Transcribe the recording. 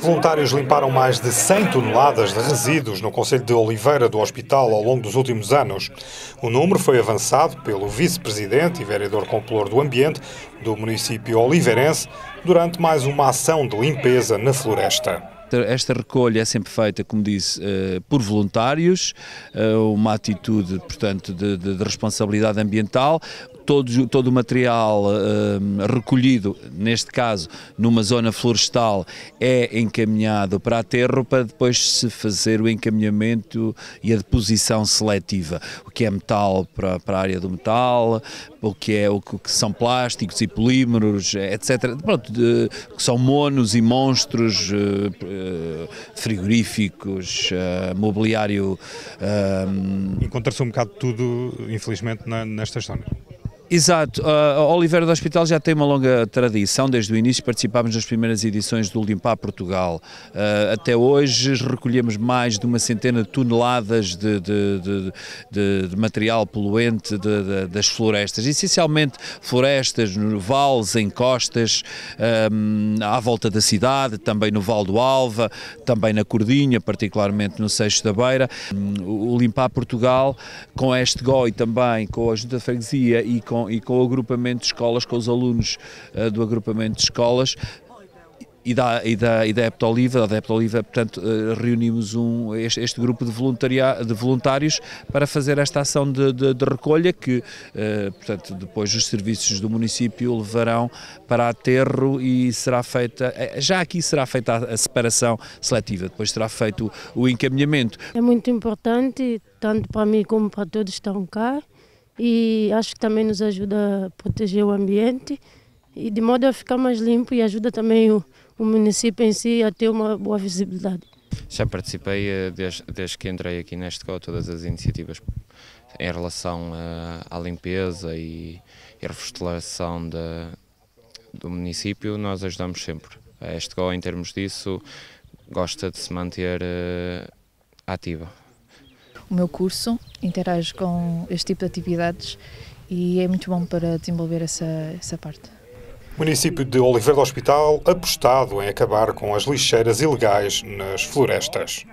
Voluntários limparam mais de 100 toneladas de resíduos no Conselho de Oliveira do Hospital ao longo dos últimos anos. O número foi avançado pelo vice-presidente e vereador compelor do Ambiente do município oliveirense durante mais uma ação de limpeza na floresta esta recolha é sempre feita, como disse, eh, por voluntários, eh, uma atitude, portanto, de, de, de, responsabilidade ambiental, todo, todo o material uh, recolhido, neste caso numa zona florestal, é encaminhado para aterro para depois se fazer o encaminhamento e a deposição seletiva. O que é metal para, para a área do metal, o que, é, o que são plásticos e polímeros, etc. Pronto, de, que são monos e monstros, uh, frigoríficos, uh, mobiliário. Ehm, Encontra-se um bocado de tudo, infelizmente, na, nestas zonas. Exato, a ah, Oliveira do Hospital já tem uma longa tradição, desde o início participámos nas primeiras edições do Limpar Portugal. Ah, até hoje recolhemos mais de uma centena de toneladas de, de, de, de material poluente das florestas, essencialmente florestas, vales, encostas, ah, à volta da cidade, também no Val do Alva, também na Cordinha, particularmente no Seixo da Beira. O Limpar Portugal, com este GOI também, com a Junta de Freguesia e com e com o agrupamento de escolas, com os alunos uh, do agrupamento de escolas, e da, e da, e da Epta Oliva, da Oliva, portanto, eh, reunimos um, este, este grupo de, de voluntários para fazer esta ação de, de, de recolha que, eh, portanto, depois os serviços do município levarão para aterro e será feita, já aqui será feita a, a separação seletiva, depois será feito o, o encaminhamento. É muito importante, tanto para mim como para todos que estão cá, e acho que também nos ajuda a proteger o ambiente e de modo a ficar mais limpo e ajuda também o, o município em si a ter uma boa visibilidade. Já participei eh, desde, desde que entrei aqui neste COL todas as iniciativas em relação eh, à, limpeza e, e do município, nós ajudamos sempre. A este COL, em termos disso, gosta de se manter eh, ativa o meu curso, interage com este tipo de atividades e é muito bom para desenvolver essa, essa parte. O município de Oliveira do Hospital apostado em acabar com as lixeiras ilegais nas florestas.